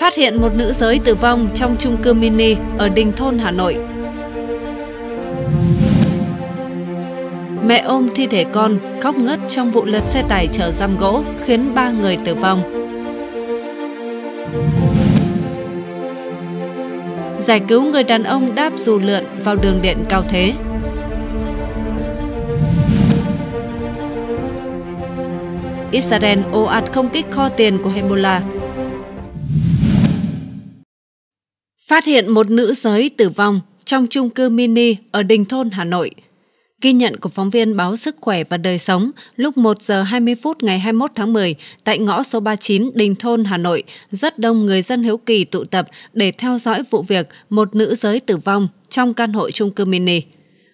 phát hiện một nữ giới tử vong trong chung cư mini ở Đình Thôn, Hà Nội. Mẹ ôm thi thể con khóc ngất trong vụ lật xe tải chở giam gỗ khiến ba người tử vong. Giải cứu người đàn ông đáp dù lượn vào đường điện cao thế. Israel ồ ạt không kích kho tiền của Hezbollah Phát hiện một nữ giới tử vong trong chung cư mini ở Đình Thôn, Hà Nội. Ghi nhận của phóng viên báo Sức khỏe và đời sống lúc 1 giờ 20 phút ngày 21 tháng 10 tại ngõ số 39 Đình Thôn, Hà Nội, rất đông người dân hiếu kỳ tụ tập để theo dõi vụ việc một nữ giới tử vong trong căn hộ chung cư mini.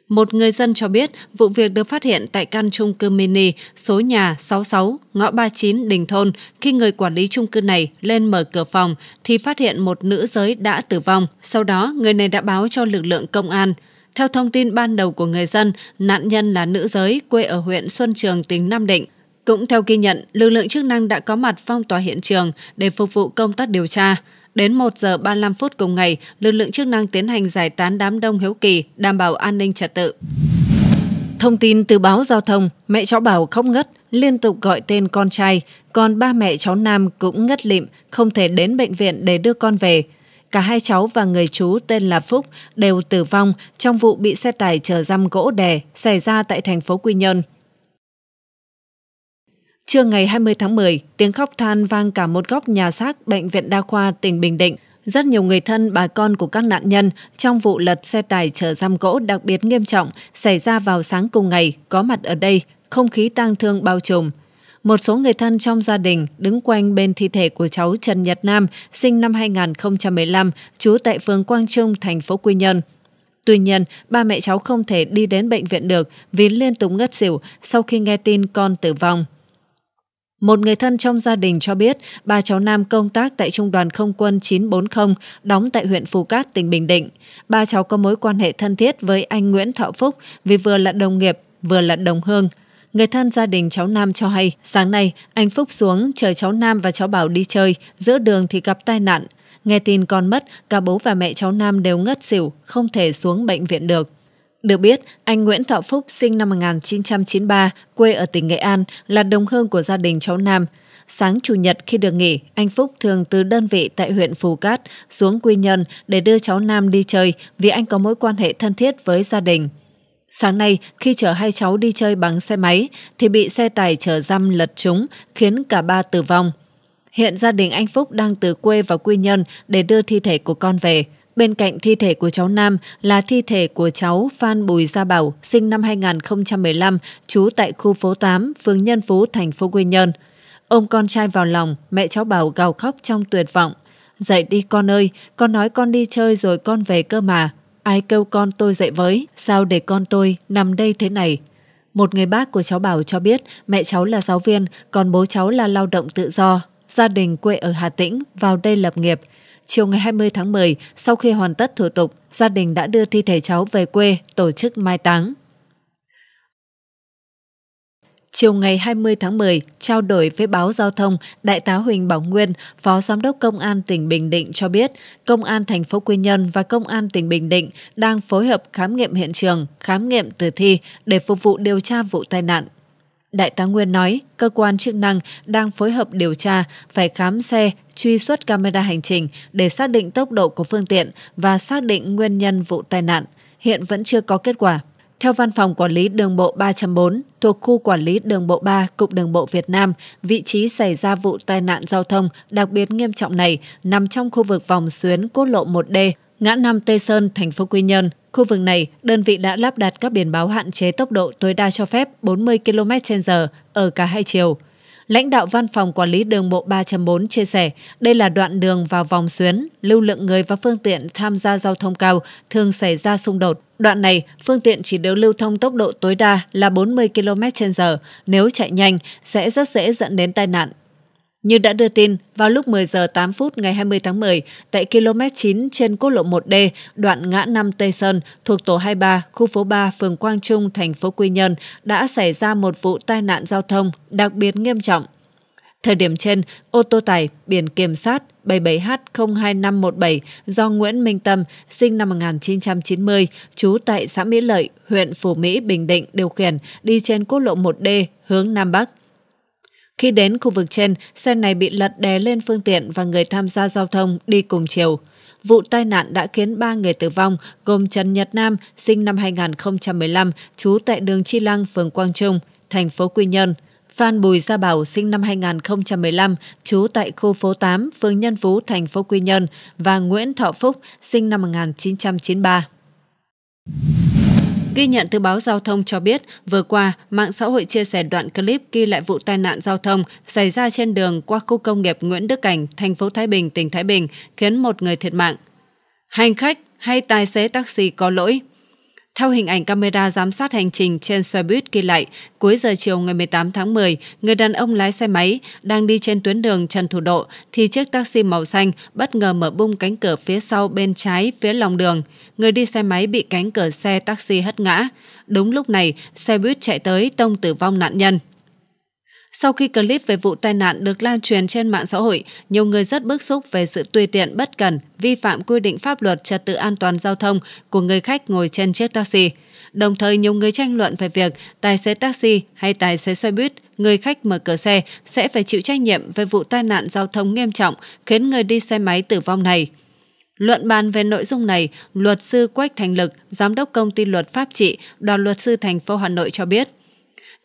Một người dân cho biết vụ việc được phát hiện tại căn chung cư mini số nhà 66, ngõ 39 Đình Thôn. Khi người quản lý chung cư này lên mở cửa phòng thì phát hiện một nữ giới đã tử vong. Sau đó, người này đã báo cho lực lượng công an. Theo thông tin ban đầu của người dân, nạn nhân là nữ giới quê ở huyện Xuân Trường, tỉnh Nam Định. Cũng theo ghi nhận, lực lượng chức năng đã có mặt phong tỏa hiện trường để phục vụ công tác điều tra. Đến 1 giờ 35 phút cùng ngày, lực lượng chức năng tiến hành giải tán đám đông hiếu kỳ, đảm bảo an ninh trật tự. Thông tin từ báo giao thông, mẹ cháu Bảo khóc ngất, liên tục gọi tên con trai, còn ba mẹ cháu Nam cũng ngất lịm, không thể đến bệnh viện để đưa con về. Cả hai cháu và người chú tên là Phúc đều tử vong trong vụ bị xe tải chở răm gỗ đè xảy ra tại thành phố Quy Nhơn. Trưa ngày 20 tháng 10, tiếng khóc than vang cả một góc nhà xác Bệnh viện Đa khoa tỉnh Bình Định. Rất nhiều người thân bà con của các nạn nhân trong vụ lật xe tải chở giam gỗ đặc biệt nghiêm trọng xảy ra vào sáng cùng ngày có mặt ở đây, không khí tang thương bao trùm. Một số người thân trong gia đình đứng quanh bên thi thể của cháu Trần Nhật Nam, sinh năm 2015, trú tại phường Quang Trung, thành phố Quy Nhơn. Tuy nhiên, ba mẹ cháu không thể đi đến bệnh viện được vì liên tục ngất xỉu sau khi nghe tin con tử vong. Một người thân trong gia đình cho biết ba cháu Nam công tác tại Trung đoàn Không quân 940 đóng tại huyện Phú Cát, tỉnh Bình Định. Ba cháu có mối quan hệ thân thiết với anh Nguyễn Thọ Phúc vì vừa là đồng nghiệp, vừa là đồng hương. Người thân gia đình cháu Nam cho hay, sáng nay anh Phúc xuống chờ cháu Nam và cháu Bảo đi chơi, giữa đường thì gặp tai nạn. Nghe tin con mất, cả bố và mẹ cháu Nam đều ngất xỉu, không thể xuống bệnh viện được. Được biết, anh Nguyễn Thọ Phúc sinh năm 1993, quê ở tỉnh Nghệ An, là đồng hương của gia đình cháu Nam. Sáng Chủ nhật khi được nghỉ, anh Phúc thường từ đơn vị tại huyện Phù Cát xuống Quy Nhơn để đưa cháu Nam đi chơi vì anh có mối quan hệ thân thiết với gia đình. Sáng nay, khi chở hai cháu đi chơi bằng xe máy, thì bị xe tải chở răm lật trúng, khiến cả ba tử vong. Hiện gia đình anh Phúc đang từ quê vào Quy Nhơn để đưa thi thể của con về. Bên cạnh thi thể của cháu Nam là thi thể của cháu Phan Bùi Gia Bảo, sinh năm 2015, trú tại khu phố 8, phường Nhân Phú, thành phố Quy Nhơn. ông con trai vào lòng, mẹ cháu Bảo gào khóc trong tuyệt vọng. Dậy đi con ơi, con nói con đi chơi rồi con về cơ mà. Ai kêu con tôi dậy với, sao để con tôi nằm đây thế này? Một người bác của cháu Bảo cho biết mẹ cháu là giáo viên, còn bố cháu là lao động tự do. Gia đình quê ở Hà Tĩnh, vào đây lập nghiệp – chiều ngày 20 tháng 10, sau khi hoàn tất thủ tục, gia đình đã đưa thi thể cháu về quê tổ chức mai táng. Chiều ngày 20 tháng 10, trao đổi với báo Giao thông, Đại tá Huỳnh Bảo Nguyên, Phó Giám đốc Công an tỉnh Bình Định cho biết, Công an thành phố Quy Nhơn và Công an tỉnh Bình Định đang phối hợp khám nghiệm hiện trường, khám nghiệm tử thi để phục vụ điều tra vụ tai nạn Đại tá Nguyên nói, cơ quan chức năng đang phối hợp điều tra, phải khám xe, truy xuất camera hành trình để xác định tốc độ của phương tiện và xác định nguyên nhân vụ tai nạn. Hiện vẫn chưa có kết quả. Theo Văn phòng Quản lý Đường bộ 3 thuộc Khu Quản lý Đường bộ 3, Cục Đường bộ Việt Nam, vị trí xảy ra vụ tai nạn giao thông đặc biệt nghiêm trọng này nằm trong khu vực vòng xuyến quốc lộ 1D, ngã năm Tây Sơn, thành phố Quy Nhơn, Khu vực này, đơn vị đã lắp đặt các biển báo hạn chế tốc độ tối đa cho phép 40 km/h ở cả hai chiều. Lãnh đạo Văn phòng Quản lý Đường bộ 3.4 chia sẻ, đây là đoạn đường vào vòng xuyến, lưu lượng người và phương tiện tham gia giao thông cao thường xảy ra xung đột. Đoạn này, phương tiện chỉ được lưu thông tốc độ tối đa là 40 km/h, nếu chạy nhanh sẽ rất dễ dẫn đến tai nạn, như đã đưa tin, vào lúc 10 giờ 8 phút ngày 20 tháng 10, tại km 9 trên quốc lộ 1D, đoạn ngã 5 Tây Sơn, thuộc tổ 23, khu phố 3, phường Quang Trung, thành phố Quy Nhơn, đã xảy ra một vụ tai nạn giao thông đặc biệt nghiêm trọng. Thời điểm trên, ô tô tải biển kiểm sát 77H02517 do Nguyễn Minh Tâm, sinh năm 1990, trú tại xã Mỹ Lợi, huyện Phú Mỹ, Bình Định điều khiển đi trên quốc lộ 1D hướng Nam Bắc. Khi đến khu vực trên, xe này bị lật đè lên phương tiện và người tham gia giao thông đi cùng chiều. Vụ tai nạn đã khiến 3 người tử vong, gồm Trần Nhật Nam, sinh năm 2015, trú tại đường Chi Lăng, phường Quang Trung, thành phố Quy Nhơn, Phan Bùi Gia Bảo sinh năm 2015, trú tại khu phố 8, phường Nhân Phú, thành phố Quy Nhơn và Nguyễn Thọ Phúc sinh năm 1993. Ghi nhận từ báo giao thông cho biết, vừa qua, mạng xã hội chia sẻ đoạn clip ghi lại vụ tai nạn giao thông xảy ra trên đường qua khu công nghiệp Nguyễn Đức Cảnh, thành phố Thái Bình, tỉnh Thái Bình, khiến một người thiệt mạng. Hành khách hay tài xế taxi có lỗi, theo hình ảnh camera giám sát hành trình trên xe buýt ghi lại, cuối giờ chiều ngày 18 tháng 10, người đàn ông lái xe máy đang đi trên tuyến đường Trần Thủ Độ thì chiếc taxi màu xanh bất ngờ mở bung cánh cửa phía sau bên trái phía lòng đường. Người đi xe máy bị cánh cửa xe taxi hất ngã. Đúng lúc này, xe buýt chạy tới tông tử vong nạn nhân. Sau khi clip về vụ tai nạn được lan truyền trên mạng xã hội, nhiều người rất bức xúc về sự tùy tiện bất cần, vi phạm quy định pháp luật trật tự an toàn giao thông của người khách ngồi trên chiếc taxi. Đồng thời nhiều người tranh luận về việc tài xế taxi hay tài xế xe buýt, người khách mở cửa xe sẽ phải chịu trách nhiệm về vụ tai nạn giao thông nghiêm trọng khiến người đi xe máy tử vong này. Luận bàn về nội dung này, luật sư Quách Thành Lực, giám đốc công ty luật pháp trị, đoàn luật sư thành phố Hà Nội cho biết,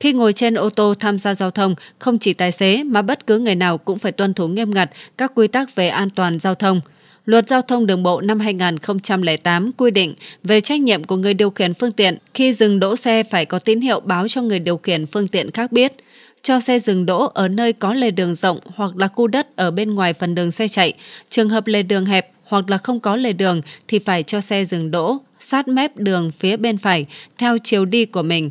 khi ngồi trên ô tô tham gia giao thông, không chỉ tài xế mà bất cứ người nào cũng phải tuân thủ nghiêm ngặt các quy tắc về an toàn giao thông. Luật Giao thông Đường bộ năm 2008 quy định về trách nhiệm của người điều khiển phương tiện khi dừng đỗ xe phải có tín hiệu báo cho người điều khiển phương tiện khác biết cho xe dừng đỗ ở nơi có lề đường rộng hoặc là khu đất ở bên ngoài phần đường xe chạy. Trường hợp lề đường hẹp hoặc là không có lề đường thì phải cho xe dừng đỗ sát mép đường phía bên phải theo chiều đi của mình.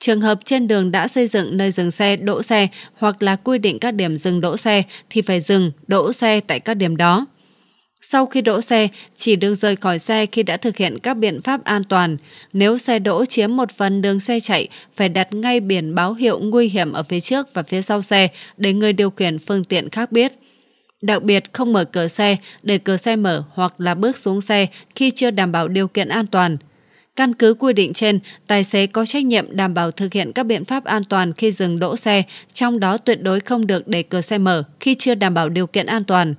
Trường hợp trên đường đã xây dựng nơi dừng xe, đỗ xe hoặc là quy định các điểm dừng đỗ xe thì phải dừng, đỗ xe tại các điểm đó. Sau khi đỗ xe, chỉ được rời khỏi xe khi đã thực hiện các biện pháp an toàn. Nếu xe đỗ chiếm một phần đường xe chạy, phải đặt ngay biển báo hiệu nguy hiểm ở phía trước và phía sau xe để người điều khiển phương tiện khác biết. Đặc biệt không mở cửa xe, để cửa xe mở hoặc là bước xuống xe khi chưa đảm bảo điều kiện an toàn – Căn cứ quy định trên, tài xế có trách nhiệm đảm bảo thực hiện các biện pháp an toàn khi dừng đỗ xe, trong đó tuyệt đối không được để cửa xe mở khi chưa đảm bảo điều kiện an toàn.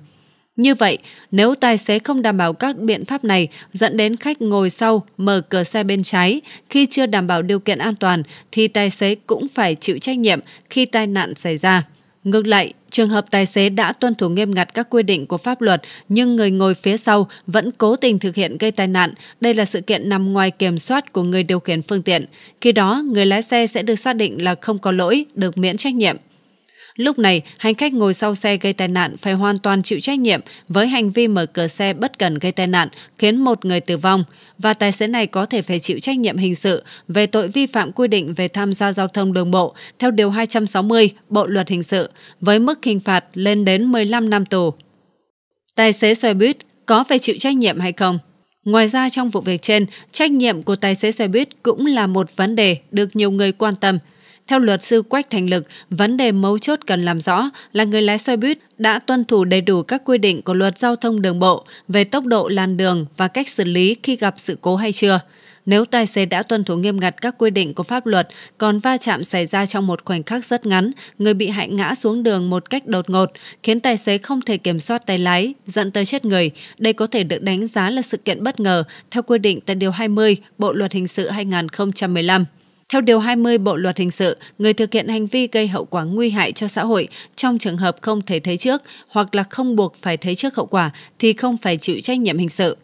Như vậy, nếu tài xế không đảm bảo các biện pháp này dẫn đến khách ngồi sau mở cửa xe bên trái khi chưa đảm bảo điều kiện an toàn thì tài xế cũng phải chịu trách nhiệm khi tai nạn xảy ra. Ngược lại, trường hợp tài xế đã tuân thủ nghiêm ngặt các quy định của pháp luật nhưng người ngồi phía sau vẫn cố tình thực hiện gây tai nạn, đây là sự kiện nằm ngoài kiểm soát của người điều khiển phương tiện. Khi đó, người lái xe sẽ được xác định là không có lỗi, được miễn trách nhiệm. Lúc này, hành khách ngồi sau xe gây tai nạn phải hoàn toàn chịu trách nhiệm với hành vi mở cửa xe bất cần gây tai nạn khiến một người tử vong và tài xế này có thể phải chịu trách nhiệm hình sự về tội vi phạm quy định về tham gia giao thông đường bộ theo Điều 260 Bộ Luật Hình sự với mức hình phạt lên đến 15 năm tù. Tài xế xe buýt có phải chịu trách nhiệm hay không? Ngoài ra trong vụ việc trên, trách nhiệm của tài xế xe buýt cũng là một vấn đề được nhiều người quan tâm – theo luật sư Quách Thành Lực, vấn đề mấu chốt cần làm rõ là người lái xe buýt đã tuân thủ đầy đủ các quy định của luật giao thông đường bộ về tốc độ làn đường và cách xử lý khi gặp sự cố hay chưa. Nếu tài xế đã tuân thủ nghiêm ngặt các quy định của pháp luật, còn va chạm xảy ra trong một khoảnh khắc rất ngắn, người bị hại ngã xuống đường một cách đột ngột, khiến tài xế không thể kiểm soát tay lái, dẫn tới chết người. Đây có thể được đánh giá là sự kiện bất ngờ theo quy định tại Điều 20 Bộ Luật Hình sự 2015. Theo Điều 20 Bộ Luật Hình sự, người thực hiện hành vi gây hậu quả nguy hại cho xã hội trong trường hợp không thể thấy trước hoặc là không buộc phải thấy trước hậu quả thì không phải chịu trách nhiệm hình sự.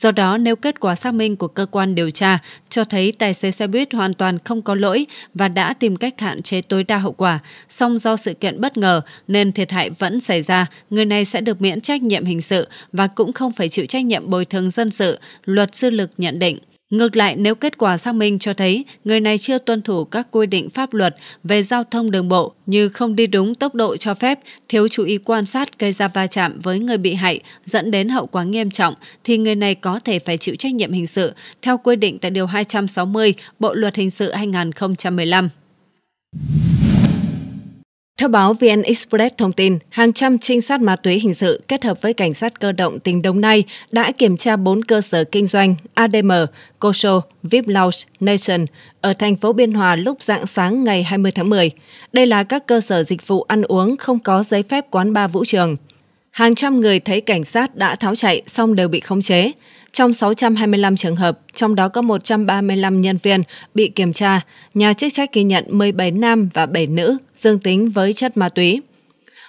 Do đó, nếu kết quả xác minh của cơ quan điều tra cho thấy tài xế xe buýt hoàn toàn không có lỗi và đã tìm cách hạn chế tối đa hậu quả, song do sự kiện bất ngờ nên thiệt hại vẫn xảy ra, người này sẽ được miễn trách nhiệm hình sự và cũng không phải chịu trách nhiệm bồi thường dân sự, luật sư lực nhận định. Ngược lại, nếu kết quả xác minh cho thấy người này chưa tuân thủ các quy định pháp luật về giao thông đường bộ như không đi đúng tốc độ cho phép, thiếu chú ý quan sát gây ra va chạm với người bị hại dẫn đến hậu quả nghiêm trọng, thì người này có thể phải chịu trách nhiệm hình sự theo quy định tại Điều 260 Bộ Luật Hình sự 2015. Theo báo VN Express thông tin, hàng trăm trinh sát ma túy hình sự kết hợp với cảnh sát cơ động tỉnh Đồng Nai đã kiểm tra 4 cơ sở kinh doanh ADM, Kosho, VIP Lounge, Nation ở thành phố Biên Hòa lúc dạng sáng ngày 20 tháng 10. Đây là các cơ sở dịch vụ ăn uống không có giấy phép quán bar vũ trường. Hàng trăm người thấy cảnh sát đã tháo chạy xong đều bị khống chế. Trong 625 trường hợp, trong đó có 135 nhân viên bị kiểm tra, nhà chức trách ghi nhận 17 nam và 7 nữ dương tính với chất ma túy.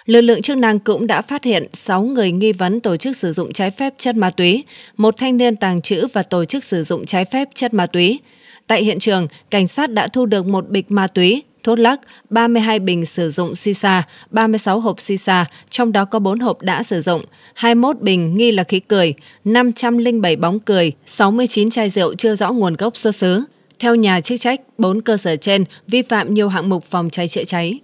Lực lượng chức năng cũng đã phát hiện 6 người nghi vấn tổ chức sử dụng trái phép chất ma túy, một thanh niên tàng trữ và tổ chức sử dụng trái phép chất ma túy. Tại hiện trường, cảnh sát đã thu được một bịch ma túy, thuốc lắc, 32 bình sử dụng sisa, 36 hộp sisa, trong đó có 4 hộp đã sử dụng, 21 bình nghi là khí cười, 507 bóng cười, 69 chai rượu chưa rõ nguồn gốc xuất xứ. Theo nhà chức trách, 4 cơ sở trên vi phạm nhiều hạng mục phòng cháy chữa cháy.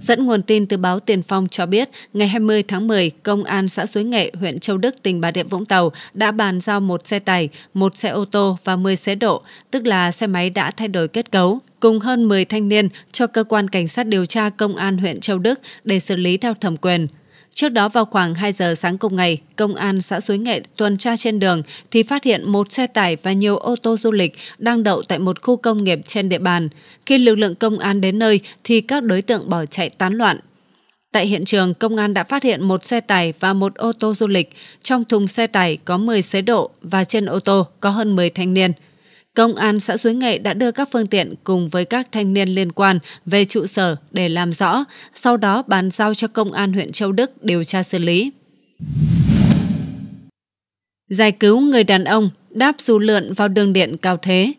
Dẫn nguồn tin từ báo Tiền Phong cho biết, ngày 20 tháng 10, Công an xã Suối Nghệ, huyện Châu Đức, tỉnh Bà Rịa Vũng Tàu đã bàn giao một xe tải, một xe ô tô và 10 xe độ, tức là xe máy đã thay đổi kết cấu, cùng hơn 10 thanh niên cho cơ quan cảnh sát điều tra Công an huyện Châu Đức để xử lý theo thẩm quyền. Trước đó vào khoảng 2 giờ sáng cùng ngày, Công an xã Suối Nghệ tuần tra trên đường thì phát hiện một xe tải và nhiều ô tô du lịch đang đậu tại một khu công nghiệp trên địa bàn. Khi lực lượng công an đến nơi thì các đối tượng bỏ chạy tán loạn. Tại hiện trường, công an đã phát hiện một xe tải và một ô tô du lịch. Trong thùng xe tải có 10 xế độ và trên ô tô có hơn 10 thanh niên. Công an xã Suối Nghệ đã đưa các phương tiện cùng với các thanh niên liên quan về trụ sở để làm rõ, sau đó bàn giao cho Công an huyện Châu Đức điều tra xử lý. Giải cứu người đàn ông đáp dù lượn vào đường điện cao thế.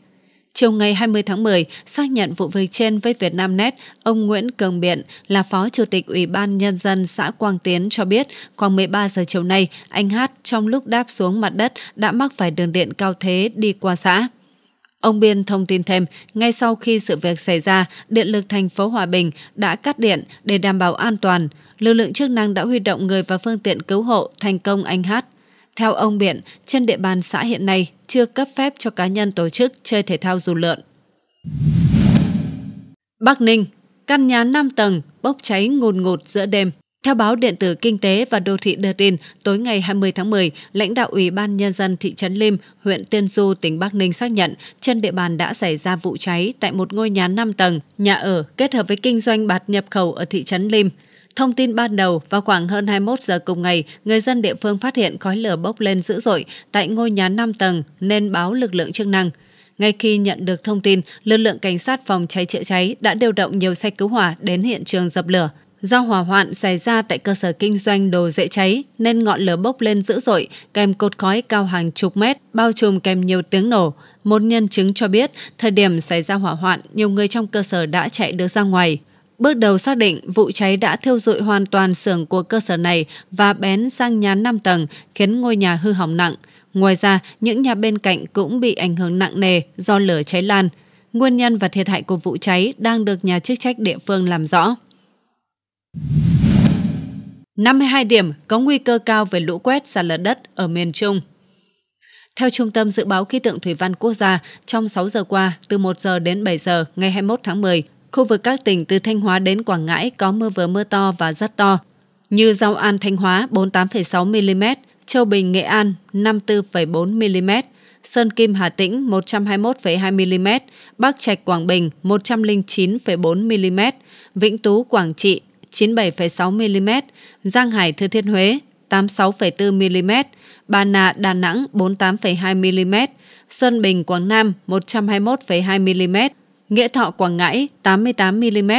Chiều ngày 20 tháng 10, xác nhận vụ việc trên với Vietnamnet, ông Nguyễn Cường Biện là Phó Chủ tịch Ủy ban Nhân dân xã Quang Tiến cho biết khoảng 13 giờ chiều nay, anh Hát trong lúc đáp xuống mặt đất đã mắc phải đường điện cao thế đi qua xã. Ông Biên thông tin thêm, ngay sau khi sự việc xảy ra, Điện lực thành phố Hòa Bình đã cắt điện để đảm bảo an toàn. Lực lượng chức năng đã huy động người và phương tiện cứu hộ thành công anh Hát. Theo ông Biện, trên địa bàn xã hiện nay chưa cấp phép cho cá nhân tổ chức chơi thể thao dù lượn. Bắc Ninh, căn nhà 5 tầng bốc cháy ngùn ngụt giữa đêm. Theo báo điện tử Kinh tế và Đô thị đưa tin, tối ngày 20 tháng 10, lãnh đạo Ủy ban Nhân dân thị trấn Lim, huyện Tiên Du, tỉnh Bắc Ninh xác nhận trên địa bàn đã xảy ra vụ cháy tại một ngôi nhà 5 tầng, nhà ở kết hợp với kinh doanh bạt nhập khẩu ở thị trấn Lim. Thông tin ban đầu, vào khoảng hơn 21 giờ cùng ngày, người dân địa phương phát hiện khói lửa bốc lên dữ dội tại ngôi nhà 5 tầng nên báo lực lượng chức năng. Ngay khi nhận được thông tin, lực lượng cảnh sát phòng cháy chữa cháy đã điều động nhiều xe cứu hỏa đến hiện trường dập lửa. Do hỏa hoạn xảy ra tại cơ sở kinh doanh đồ dễ cháy nên ngọn lửa bốc lên dữ dội kèm cột khói cao hàng chục mét, bao trùm kèm nhiều tiếng nổ. Một nhân chứng cho biết, thời điểm xảy ra hỏa hoạn, nhiều người trong cơ sở đã chạy đưa ra ngoài. Bước đầu xác định vụ cháy đã thiêu dụi hoàn toàn xưởng của cơ sở này và bén sang nhà 5 tầng khiến ngôi nhà hư hỏng nặng. Ngoài ra, những nhà bên cạnh cũng bị ảnh hưởng nặng nề do lửa cháy lan. Nguyên nhân và thiệt hại của vụ cháy đang được nhà chức trách địa phương làm rõ. 52 điểm có nguy cơ cao về lũ quét sạt lở đất ở miền Trung. Theo Trung tâm Dự báo Khí tượng Thủy văn Quốc gia, trong 6 giờ qua, từ 1 giờ đến 7 giờ ngày 21 tháng 10, khu vực các tỉnh từ Thanh Hóa đến Quảng Ngãi có mưa vừa mưa to và rất to, như Giao An Thanh Hóa 48,6 mm, Châu Bình Nghệ An 54,4 mm, Sơn Kim Hà Tĩnh 121,2 mm, Bắc Trạch Quảng Bình 109,4 mm, Vĩnh Tú Quảng Trị 97,6 mm, Giang Hải Thừa Thiên Huế 86,4 mm, Bà Nà Đà Nẵng 48,2 mm, Xuân Bình Quảng Nam 121,2 mm, Nghĩa Thọ Quảng Ngãi 88 mm.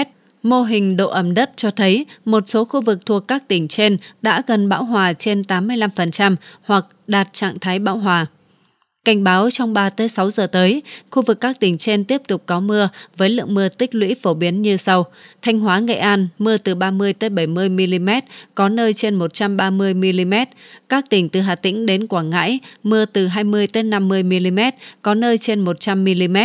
Mô hình độ ẩm đất cho thấy một số khu vực thuộc các tỉnh trên đã gần bão hòa trên 85% hoặc đạt trạng thái bão hòa. Cảnh báo trong 3 tới 6 giờ tới, khu vực các tỉnh trên tiếp tục có mưa với lượng mưa tích lũy phổ biến như sau: Thanh Hóa, Nghệ An mưa từ 30 tới 70 mm, có nơi trên 130 mm. Các tỉnh từ Hà Tĩnh đến Quảng Ngãi mưa từ 20 tới 50 mm, có nơi trên 100 mm.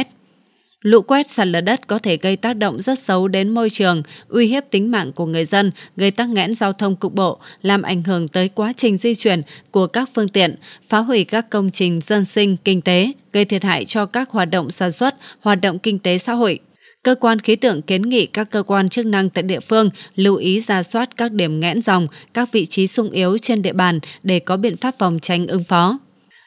Lũ quét sạt lở đất có thể gây tác động rất xấu đến môi trường, uy hiếp tính mạng của người dân, gây tắc nghẽn giao thông cục bộ, làm ảnh hưởng tới quá trình di chuyển của các phương tiện, phá hủy các công trình dân sinh, kinh tế, gây thiệt hại cho các hoạt động sản xuất, hoạt động kinh tế xã hội. Cơ quan khí tượng kiến nghị các cơ quan chức năng tại địa phương lưu ý ra soát các điểm nghẽn dòng, các vị trí sung yếu trên địa bàn để có biện pháp phòng tránh ứng phó.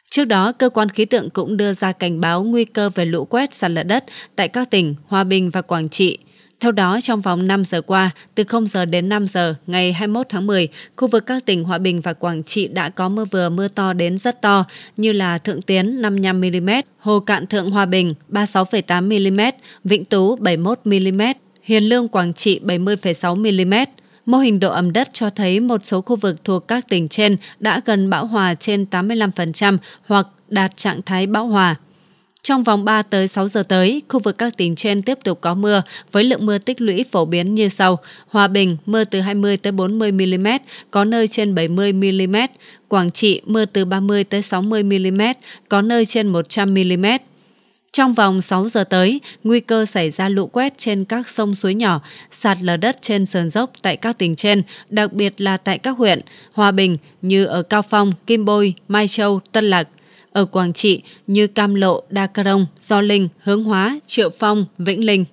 Trước đó, cơ quan khí tượng cũng đưa ra cảnh báo nguy cơ về lũ quét sạt lở đất tại các tỉnh Hòa Bình và Quảng Trị. Theo đó, trong vòng 5 giờ qua, từ 0 giờ đến 5 giờ ngày 21 tháng 10, khu vực các tỉnh Hòa Bình và Quảng Trị đã có mưa vừa mưa to đến rất to như là Thượng Tiến 55mm, Hồ Cạn Thượng Hòa Bình 36,8mm, Vĩnh Tú 71mm, Hiền Lương Quảng Trị 70,6mm mô hình độ ẩm đất cho thấy một số khu vực thuộc các tỉnh trên đã gần bão hòa trên 85% hoặc đạt trạng thái bão hòa. Trong vòng 3 tới 6 giờ tới, khu vực các tỉnh trên tiếp tục có mưa với lượng mưa tích lũy phổ biến như sau: Hòa Bình mưa từ 20 tới 40 mm, có nơi trên 70 mm, Quảng Trị mưa từ 30 tới 60 mm, có nơi trên 100 mm. Trong vòng 6 giờ tới, nguy cơ xảy ra lũ quét trên các sông suối nhỏ, sạt lở đất trên sườn dốc tại các tỉnh trên, đặc biệt là tại các huyện Hòa Bình như ở Cao Phong, Kim Bôi, Mai Châu, Tân Lạc, ở Quảng Trị như Cam Lộ, Đa Cà Rông, Gio Linh, Hướng Hóa, Triệu Phong, Vĩnh Linh.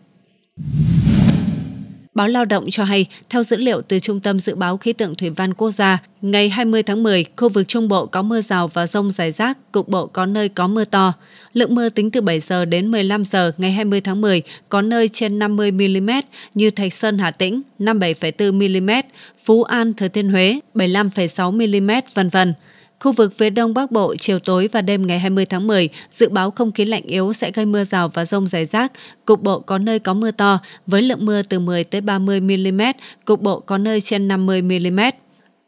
Báo Lao động cho hay, theo dữ liệu từ Trung tâm Dự báo Khí tượng Thủy văn Quốc gia, ngày 20 tháng 10, khu vực Trung Bộ có mưa rào và rông rải rác, cục bộ có nơi có mưa to. Lượng mưa tính từ 7 giờ đến 15 giờ ngày 20 tháng 10 có nơi trên 50 mm như Thạch Sơn Hà Tĩnh 57,4 mm, Phú An Thừa Thiên Huế 75,6 mm vân vân. Khu vực phía đông bắc bộ, chiều tối và đêm ngày 20 tháng 10, dự báo không khí lạnh yếu sẽ gây mưa rào và rông rải rác. Cục bộ có nơi có mưa to, với lượng mưa từ 10 tới 30 mm, cục bộ có nơi trên 50 mm.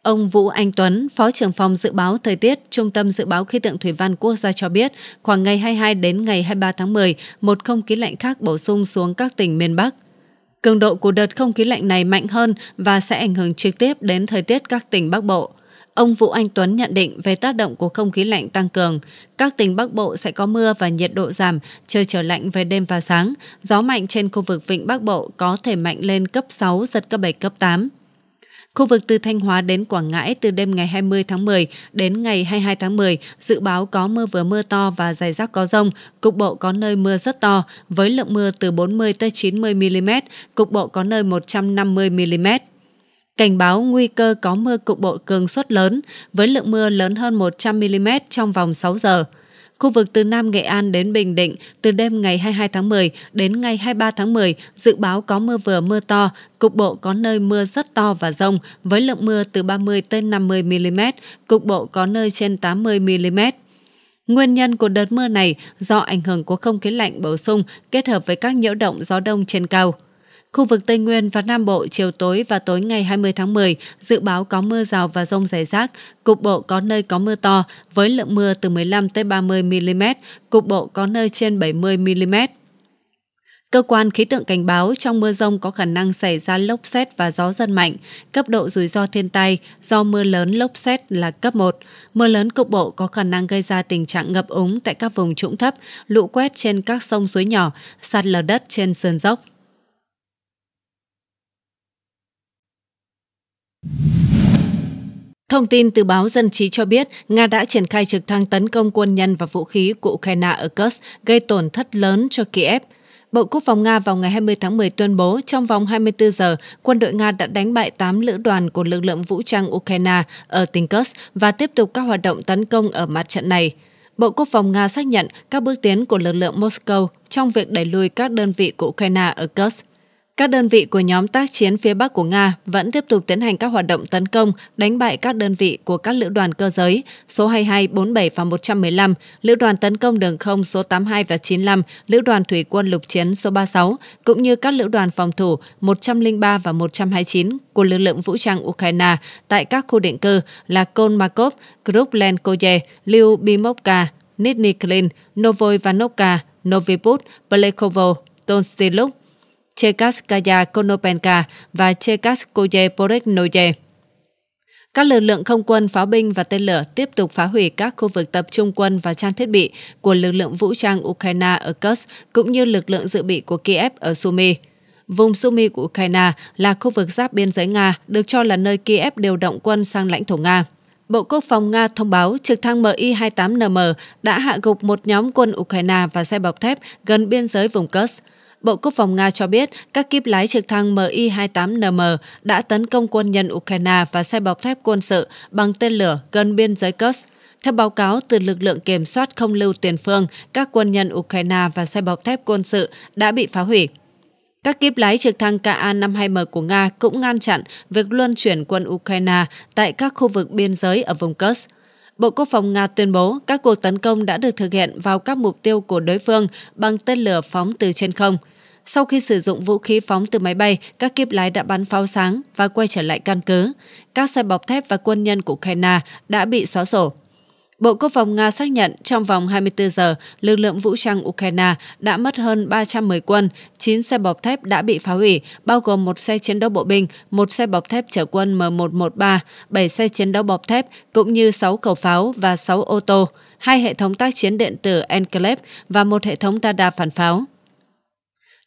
Ông Vũ Anh Tuấn, Phó trưởng phòng dự báo thời tiết, Trung tâm dự báo khí tượng thủy văn quốc gia cho biết, khoảng ngày 22 đến ngày 23 tháng 10, một không khí lạnh khác bổ sung xuống các tỉnh miền Bắc. Cường độ của đợt không khí lạnh này mạnh hơn và sẽ ảnh hưởng trực tiếp đến thời tiết các tỉnh Bắc Bộ. Ông Vũ Anh Tuấn nhận định về tác động của không khí lạnh tăng cường, các tỉnh Bắc Bộ sẽ có mưa và nhiệt độ giảm, trời trở lạnh về đêm và sáng, gió mạnh trên khu vực Vịnh Bắc Bộ có thể mạnh lên cấp 6, giật cấp 7, cấp 8. Khu vực từ Thanh Hóa đến Quảng Ngãi từ đêm ngày 20 tháng 10 đến ngày 22 tháng 10 dự báo có mưa vừa mưa to và dài rác có rông, cục bộ có nơi mưa rất to với lượng mưa từ 40 tới 90 mm, cục bộ có nơi 150 mm cảnh báo nguy cơ có mưa cục bộ cường suất lớn với lượng mưa lớn hơn 100mm trong vòng 6 giờ. Khu vực từ Nam Nghệ An đến Bình Định từ đêm ngày 22 tháng 10 đến ngày 23 tháng 10 dự báo có mưa vừa mưa to, cục bộ có nơi mưa rất to và rông với lượng mưa từ 30 tới 50 mm, cục bộ có nơi trên 80 mm. Nguyên nhân của đợt mưa này do ảnh hưởng của không khí lạnh bổ sung kết hợp với các nhiễu động gió đông trên cao. Khu vực Tây Nguyên và Nam Bộ chiều tối và tối ngày 20 tháng 10 dự báo có mưa rào và rông rải rác, cục bộ có nơi có mưa to với lượng mưa từ 15 tới 30 mm, cục bộ có nơi trên 70 mm. Cơ quan khí tượng cảnh báo trong mưa rông có khả năng xảy ra lốc xét và gió giật mạnh. Cấp độ rủi ro thiên tai do mưa lớn lốc xét là cấp 1. Mưa lớn cục bộ có khả năng gây ra tình trạng ngập úng tại các vùng trũng thấp, lũ quét trên các sông suối nhỏ, sạt lở đất trên sườn dốc. Thông tin từ báo Dân trí cho biết, Nga đã triển khai trực thăng tấn công quân nhân và vũ khí của Ukraine ở Kursk, gây tổn thất lớn cho Kiev. Bộ Quốc phòng Nga vào ngày 20 tháng 10 tuyên bố trong vòng 24 giờ, quân đội Nga đã đánh bại 8 lữ đoàn của lực lượng vũ trang Ukraine ở tỉnh Kursk và tiếp tục các hoạt động tấn công ở mặt trận này. Bộ Quốc phòng Nga xác nhận các bước tiến của lực lượng Moscow trong việc đẩy lùi các đơn vị của Ukraine ở Kursk. Các đơn vị của nhóm tác chiến phía Bắc của Nga vẫn tiếp tục tiến hành các hoạt động tấn công, đánh bại các đơn vị của các lữ đoàn cơ giới số 22, 47 và 115, lữ đoàn tấn công đường không số 82 và 95, lữ đoàn thủy quân lục chiến số 36, cũng như các lữ đoàn phòng thủ 103 và 129 của lực lượng vũ trang Ukraine tại các khu định cư là Kolmakov, Kruplenkoye, Lyubimovka, Nizhny Klin, Novoivanovka, Noviput, Plekovo, Tonstiluk, Chekaskaya Konopenka và Chekaskoye Poreknoye. Các lực lượng không quân, pháo binh và tên lửa tiếp tục phá hủy các khu vực tập trung quân và trang thiết bị của lực lượng vũ trang Ukraine ở Kursk cũng như lực lượng dự bị của Kiev ở Sumy. Vùng Sumy của Ukraine là khu vực giáp biên giới Nga, được cho là nơi Kiev điều động quân sang lãnh thổ Nga. Bộ Quốc phòng Nga thông báo trực thăng Mi-28NM đã hạ gục một nhóm quân Ukraine và xe bọc thép gần biên giới vùng Kursk. Bộ Quốc phòng Nga cho biết các kíp lái trực thăng Mi-28NM đã tấn công quân nhân Ukraine và xe bọc thép quân sự bằng tên lửa gần biên giới Kursk. Theo báo cáo từ lực lượng kiểm soát không lưu tiền phương, các quân nhân Ukraine và xe bọc thép quân sự đã bị phá hủy. Các kíp lái trực thăng Ka-52M của Nga cũng ngăn chặn việc luân chuyển quân Ukraine tại các khu vực biên giới ở vùng Kursk. Bộ Quốc phòng Nga tuyên bố các cuộc tấn công đã được thực hiện vào các mục tiêu của đối phương bằng tên lửa phóng từ trên không – sau khi sử dụng vũ khí phóng từ máy bay, các kiếp lái đã bắn pháo sáng và quay trở lại căn cứ. Các xe bọc thép và quân nhân của Ukraine đã bị xóa sổ. Bộ Quốc phòng Nga xác nhận trong vòng 24 giờ, lực lượng vũ trang Ukraine đã mất hơn 310 quân, 9 xe bọc thép đã bị phá hủy, bao gồm một xe chiến đấu bộ binh, một xe bọc thép chở quân M113, 7 xe chiến đấu bọc thép, cũng như 6 khẩu pháo và 6 ô tô, hai hệ thống tác chiến điện tử Enclave và một hệ thống radar phản pháo.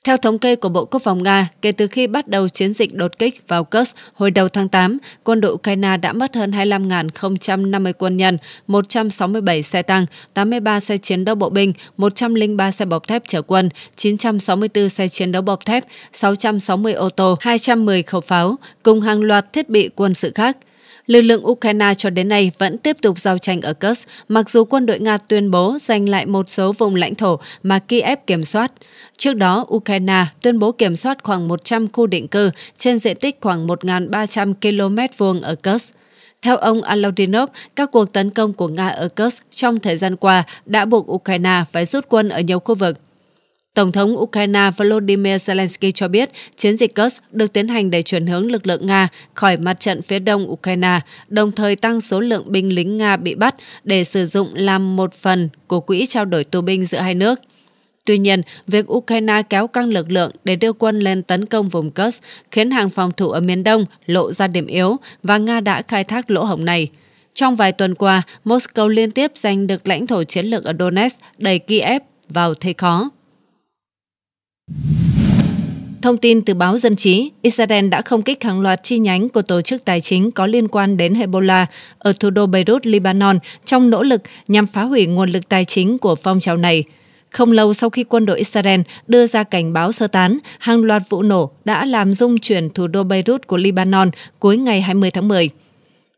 Theo thống kê của Bộ Quốc phòng Nga, kể từ khi bắt đầu chiến dịch đột kích vào Kursk hồi đầu tháng 8, quân đội Ukraine đã mất hơn 25.050 quân nhân, 167 xe tăng, 83 xe chiến đấu bộ binh, 103 xe bọc thép chở quân, 964 xe chiến đấu bọc thép, 660 ô tô, 210 khẩu pháo, cùng hàng loạt thiết bị quân sự khác lực lượng Ukraine cho đến nay vẫn tiếp tục giao tranh ở Kursk, mặc dù quân đội Nga tuyên bố giành lại một số vùng lãnh thổ mà Kiev kiểm soát. Trước đó, Ukraine tuyên bố kiểm soát khoảng 100 khu định cư trên diện tích khoảng 1.300 km vuông ở Kursk. Theo ông Alodinov, các cuộc tấn công của Nga ở Kursk trong thời gian qua đã buộc Ukraine phải rút quân ở nhiều khu vực. Tổng thống Ukraine Volodymyr Zelensky cho biết chiến dịch Kursk được tiến hành để chuyển hướng lực lượng Nga khỏi mặt trận phía đông Ukraine, đồng thời tăng số lượng binh lính Nga bị bắt để sử dụng làm một phần của quỹ trao đổi tù binh giữa hai nước. Tuy nhiên, việc Ukraine kéo căng lực lượng để đưa quân lên tấn công vùng Kursk khiến hàng phòng thủ ở miền đông lộ ra điểm yếu và Nga đã khai thác lỗ hổng này. Trong vài tuần qua, Moscow liên tiếp giành được lãnh thổ chiến lược ở Donetsk, đẩy Kiev vào thế khó. Thông tin từ báo Dân Trí, Israel đã không kích hàng loạt chi nhánh của tổ chức tài chính có liên quan đến Hezbollah ở thủ đô Beirut, Lebanon trong nỗ lực nhằm phá hủy nguồn lực tài chính của phong trào này. Không lâu sau khi quân đội Israel đưa ra cảnh báo sơ tán, hàng loạt vụ nổ đã làm rung chuyển thủ đô Beirut của Lebanon cuối ngày 20 tháng 10.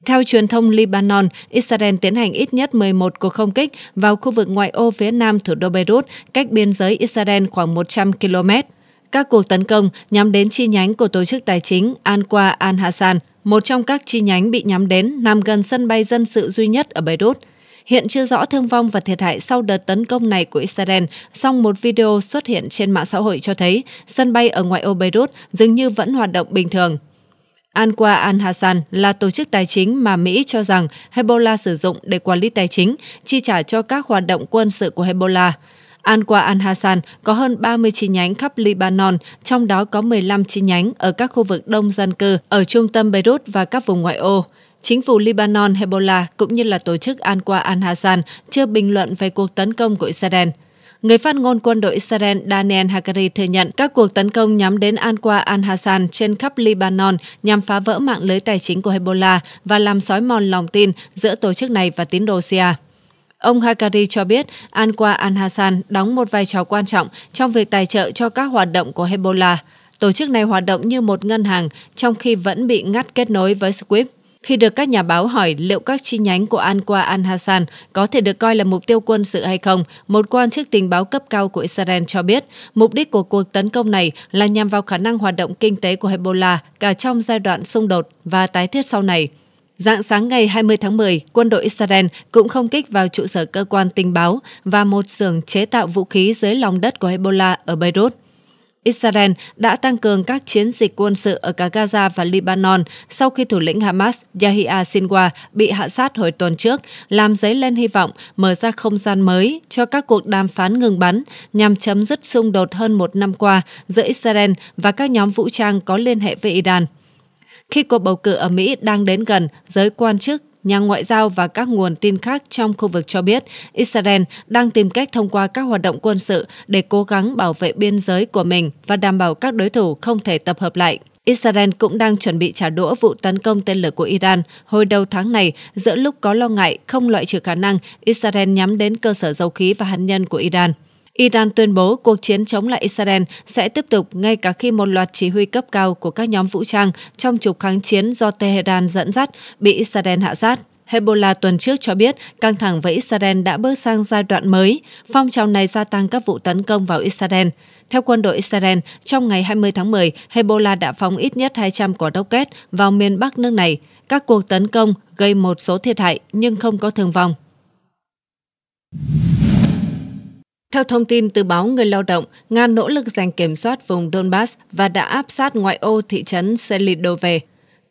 Theo truyền thông Lebanon, Israel tiến hành ít nhất 11 cuộc không kích vào khu vực ngoại ô phía nam thủ đô Beirut, cách biên giới Israel khoảng 100 km. Các cuộc tấn công nhắm đến chi nhánh của tổ chức tài chính Anqua Al-Hassan, một trong các chi nhánh bị nhắm đến nằm gần sân bay dân sự duy nhất ở Beirut. Hiện chưa rõ thương vong và thiệt hại sau đợt tấn công này của Israel, song một video xuất hiện trên mạng xã hội cho thấy sân bay ở ngoại ô Beirut dường như vẫn hoạt động bình thường. Anwa al-Hassan là tổ chức tài chính mà Mỹ cho rằng Hezbollah sử dụng để quản lý tài chính, chi trả cho các hoạt động quân sự của Hezbollah. Anwa al-Hassan có hơn 30 chi nhánh khắp Lebanon, trong đó có 15 chi nhánh ở các khu vực đông dân cư ở trung tâm Beirut và các vùng ngoại ô. Chính phủ Lebanon Hezbollah cũng như là tổ chức Anwa al-Hassan chưa bình luận về cuộc tấn công của Israel người phát ngôn quân đội Israel Daniel Hagari thừa nhận các cuộc tấn công nhắm đến Anwa al-Hassan trên khắp Lebanon nhằm phá vỡ mạng lưới tài chính của Hezbollah và làm sói mòn lòng tin giữa tổ chức này và tín đồ Shia. Ông Hakari cho biết Anwa al-Hassan đóng một vai trò quan trọng trong việc tài trợ cho các hoạt động của Hezbollah. Tổ chức này hoạt động như một ngân hàng, trong khi vẫn bị ngắt kết nối với SWIFT, khi được các nhà báo hỏi liệu các chi nhánh của Anwa al-Hassan có thể được coi là mục tiêu quân sự hay không, một quan chức tình báo cấp cao của Israel cho biết mục đích của cuộc tấn công này là nhằm vào khả năng hoạt động kinh tế của Hezbollah cả trong giai đoạn xung đột và tái thiết sau này. Dạng sáng ngày 20 tháng 10, quân đội Israel cũng không kích vào trụ sở cơ quan tình báo và một xưởng chế tạo vũ khí dưới lòng đất của Hezbollah ở Beirut. Israel đã tăng cường các chiến dịch quân sự ở cả Gaza và Lebanon sau khi thủ lĩnh Hamas Yahya Sinwar bị hạ sát hồi tuần trước, làm dấy lên hy vọng mở ra không gian mới cho các cuộc đàm phán ngừng bắn nhằm chấm dứt xung đột hơn một năm qua giữa Israel và các nhóm vũ trang có liên hệ với Iran. Khi cuộc bầu cử ở Mỹ đang đến gần, giới quan chức nhà ngoại giao và các nguồn tin khác trong khu vực cho biết Israel đang tìm cách thông qua các hoạt động quân sự để cố gắng bảo vệ biên giới của mình và đảm bảo các đối thủ không thể tập hợp lại. Israel cũng đang chuẩn bị trả đũa vụ tấn công tên lửa của Iran hồi đầu tháng này giữa lúc có lo ngại không loại trừ khả năng Israel nhắm đến cơ sở dầu khí và hạt nhân của Iran. Iran tuyên bố cuộc chiến chống lại Israel sẽ tiếp tục ngay cả khi một loạt chỉ huy cấp cao của các nhóm vũ trang trong trục kháng chiến do Tehran dẫn dắt bị Israel hạ sát. Hezbollah tuần trước cho biết căng thẳng với Israel đã bước sang giai đoạn mới. Phong trào này gia tăng các vụ tấn công vào Israel. Theo quân đội Israel, trong ngày 20 tháng 10, Hezbollah đã phóng ít nhất 200 quả rocket vào miền Bắc nước này. Các cuộc tấn công gây một số thiệt hại nhưng không có thương vong. Theo thông tin từ báo Người Lao động, Nga nỗ lực giành kiểm soát vùng Donbass và đã áp sát ngoại ô thị trấn Selidove.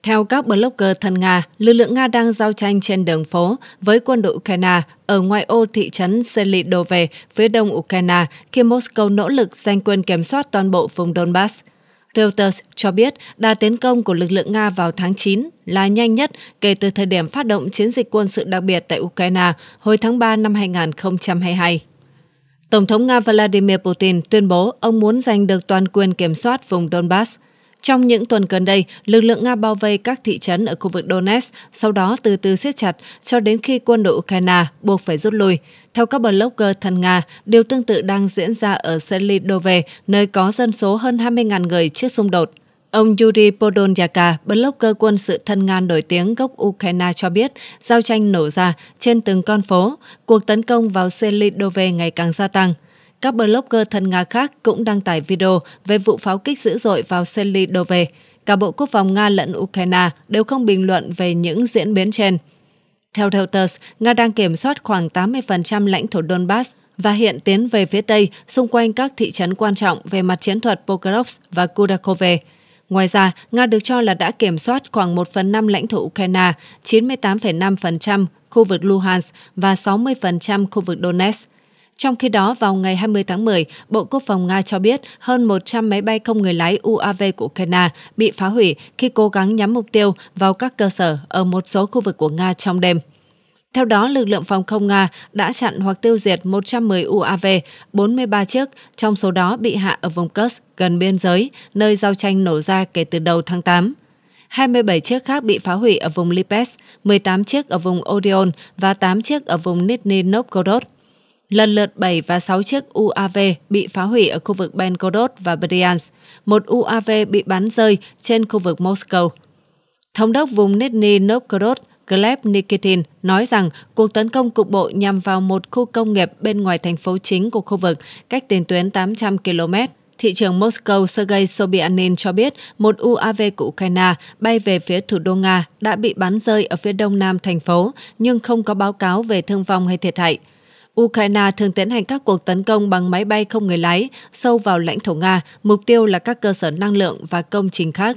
Theo các blogger thân Nga, lực lượng Nga đang giao tranh trên đường phố với quân đội Ukraine ở ngoại ô thị trấn Selidove phía đông Ukraine khi Moscow nỗ lực giành quyền kiểm soát toàn bộ vùng Donbass. Reuters cho biết đà tiến công của lực lượng Nga vào tháng 9 là nhanh nhất kể từ thời điểm phát động chiến dịch quân sự đặc biệt tại Ukraine hồi tháng 3 năm 2022. Tổng thống Nga Vladimir Putin tuyên bố ông muốn giành được toàn quyền kiểm soát vùng Donbass. Trong những tuần gần đây, lực lượng Nga bao vây các thị trấn ở khu vực Donetsk, sau đó từ từ siết chặt cho đến khi quân đội Ukraine buộc phải rút lui. Theo các blogger thân Nga, điều tương tự đang diễn ra ở Selidove, nơi có dân số hơn 20.000 người trước xung đột. Ông Yuri Podolyaka, blogger quân sự thân Nga nổi tiếng gốc Ukraine cho biết, giao tranh nổ ra trên từng con phố, cuộc tấn công vào Selidove ngày càng gia tăng. Các blogger thân Nga khác cũng đăng tải video về vụ pháo kích dữ dội vào Selidove. Cả Bộ Quốc phòng Nga lẫn Ukraine đều không bình luận về những diễn biến trên. Theo Reuters, Nga đang kiểm soát khoảng 80% lãnh thổ Donbass và hiện tiến về phía Tây xung quanh các thị trấn quan trọng về mặt chiến thuật Pokrovsk và Kudakove. Ngoài ra, Nga được cho là đã kiểm soát khoảng 1 phần 5 lãnh thổ Ukraine, 98,5% khu vực Luhansk và 60% khu vực Donetsk. Trong khi đó, vào ngày 20 tháng 10, Bộ Quốc phòng Nga cho biết hơn 100 máy bay không người lái UAV của Ukraine bị phá hủy khi cố gắng nhắm mục tiêu vào các cơ sở ở một số khu vực của Nga trong đêm. Theo đó, lực lượng phòng không Nga đã chặn hoặc tiêu diệt 110 UAV, 43 chiếc, trong số đó bị hạ ở vùng Kursk gần biên giới, nơi giao tranh nổ ra kể từ đầu tháng 8. 27 chiếc khác bị phá hủy ở vùng Lipetsk, 18 chiếc ở vùng Odeon và 8 chiếc ở vùng Nizhny Novgorod. Lần lượt 7 và 6 chiếc UAV bị phá hủy ở khu vực Benkodot và Bryansk, một UAV bị bắn rơi trên khu vực Moscow. Thống đốc vùng Nizhny Novgorod Gleb Nikitin nói rằng cuộc tấn công cục bộ nhằm vào một khu công nghiệp bên ngoài thành phố chính của khu vực, cách tiền tuyến 800 km. Thị trưởng Moscow Sergei Sobyanin cho biết một UAV của Ukraine bay về phía thủ đô Nga đã bị bắn rơi ở phía đông nam thành phố, nhưng không có báo cáo về thương vong hay thiệt hại. Ukraine thường tiến hành các cuộc tấn công bằng máy bay không người lái sâu vào lãnh thổ Nga, mục tiêu là các cơ sở năng lượng và công trình khác.